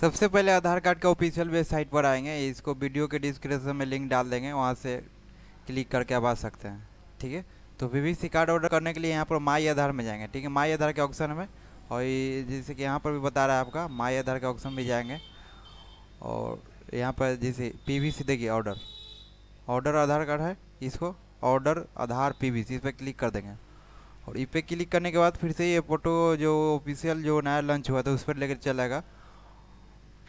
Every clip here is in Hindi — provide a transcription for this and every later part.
सबसे पहले आधार कार्ड का ऑफिशियल वेबसाइट पर आएंगे इसको वीडियो के डिस्क्रिप्शन में लिंक डाल देंगे वहाँ से क्लिक करके आप आ सकते हैं ठीक है तो P V C card order करने के लिए यहाँ पर माई आधार में जाएंगे ठीक है माई आधार के ऑप्शन में और जैसे कि यहाँ पर भी बता रहा है आपका माई आधार के ऑप्शन में जाएंगे और यहाँ पर जैसे पी वी सी देखिए ऑर्डर ऑर्डर आधार कार्ड है इसको order Aadhaar P V C इस पर क्लिक कर देंगे और इस पर क्लिक करने के बाद फिर से ये फ़ोटो जो ऑफिशियल जो नया लॉन्च हुआ था उस पर लेकर चलेगा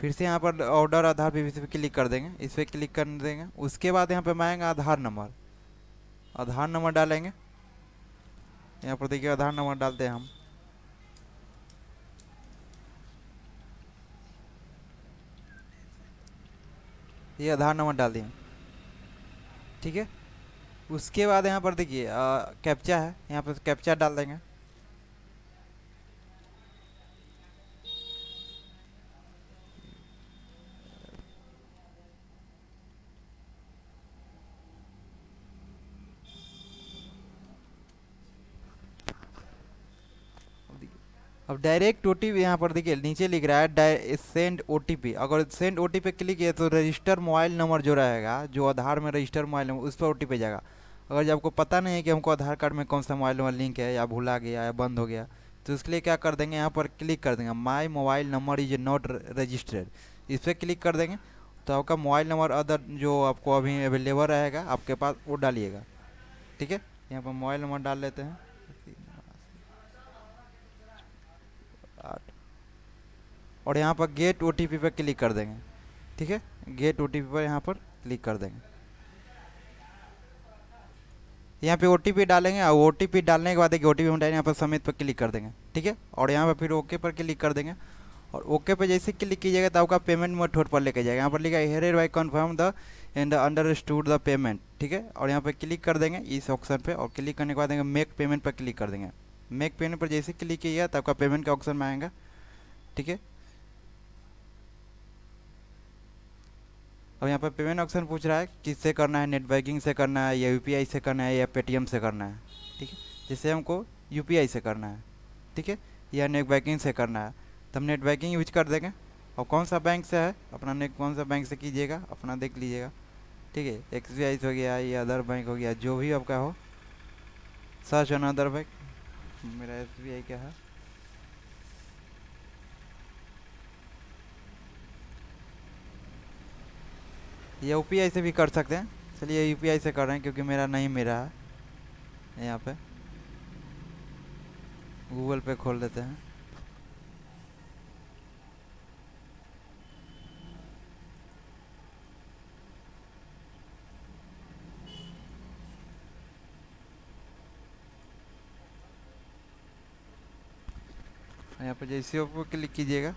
फिर से यहाँ पर ऑर्डर आधार पे इस पर क्लिक कर देंगे इस पर क्लिक कर देंगे उसके बाद यहाँ पर मैं आधार नंबर आधार नंबर डालेंगे यहाँ पर देखिए आधार नंबर डालते हैं हम ये आधार नंबर डाल दिए ठीक है उसके बाद यहाँ पर देखिए कैप्चा है यहाँ पर कैप्चा डाल देंगे अब डायरेक्ट ओ टी यहाँ पर देखिए नीचे लिख रहा है सेंड ओ अगर सेंड ओ टी क्लिक किया तो रजिस्टर मोबाइल नंबर जो रहेगा जो आधार में रजिस्टर मोबाइल नंबर उस पर ओ टी जाएगा अगर जब आपको पता नहीं है कि हमको आधार कार्ड में कौन सा मोबाइल नंबर लिंक है या भुला गया या बंद हो गया तो इसके लिए क्या कर देंगे यहाँ पर क्लिक कर देंगे my mobile number is not registered इस पर क्लिक कर देंगे तो आपका मोबाइल नंबर अदर जो आपको अभी अवेलेबल रहेगा आपके पास वो डालिएगा ठीक है यहाँ पर मोबाइल नंबर डाल लेते हैं आठ और यहाँ पर गेट ओ टी पी पर क्लिक कर देंगे ठीक है गेट ओ टी पी पर यहाँ पर क्लिक कर देंगे यहाँ पे ओ डालेंगे और ओ टी पी डालने के बाद एक ओ टी पी हम यहाँ पर समेत पर क्लिक कर देंगे ठीक है और यहाँ पर फिर ओके पर क्लिक कर देंगे और ओके पर जैसे क्लिक कीजिएगा तो आपका पेमेंट मोड ठोट पर लेके जाएगा यहाँ पर लिखा है by confirm the understood the payment ठीक है और यहाँ पर क्लिक कर देंगे इस ऑप्शन पर और क्लिक करने के बाद मेक पेमेंट पर क्लिक कर देंगे मेक पेमेंट पर जैसे क्लिक किया तो आपका पेमेंट का ऑप्शन में आएगा ठीक है अब यहाँ पर पेमेंट ऑप्शन पूछ रहा है किससे करना है नेट बैंकिंग से करना है या यूपीआई से करना है या पेटीएम से करना है ठीक है जैसे हमको यूपीआई से करना है ठीक है या नेट बैंकिंग से करना है तो हम नेट बैंकिंग यूज कर देंगे और कौन सा बैंक से है अपना नेट कौन सा बैंक से कीजिएगा अपना देख लीजिएगा ठीक है एक्स हो गया या अदर बैंक हो गया जो भी आपका हो सर्च अनदर अदर बैंक मेरा एस बी आई क्या है ये यू पी आई से भी कर सकते हैं चलिए यू पी आई से कर रहे हैं क्योंकि मेरा नहीं मेरा है यहाँ पे गूगल पे खोल देते हैं यहाँ पर जैसे ऊपर क्लिक कीजिएगा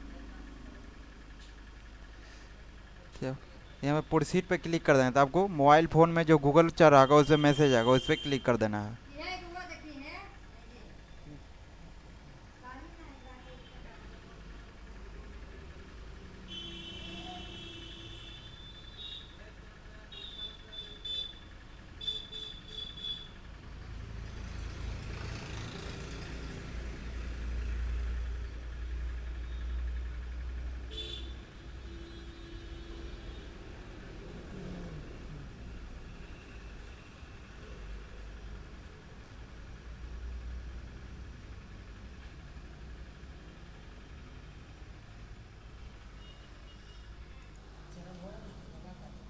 यहाँ पर प्रोसीड पर क्लिक कर देना तो आपको मोबाइल फ़ोन में जो गूगल चल रहा होगा पर मैसेज आएगा उस पर क्लिक कर देना है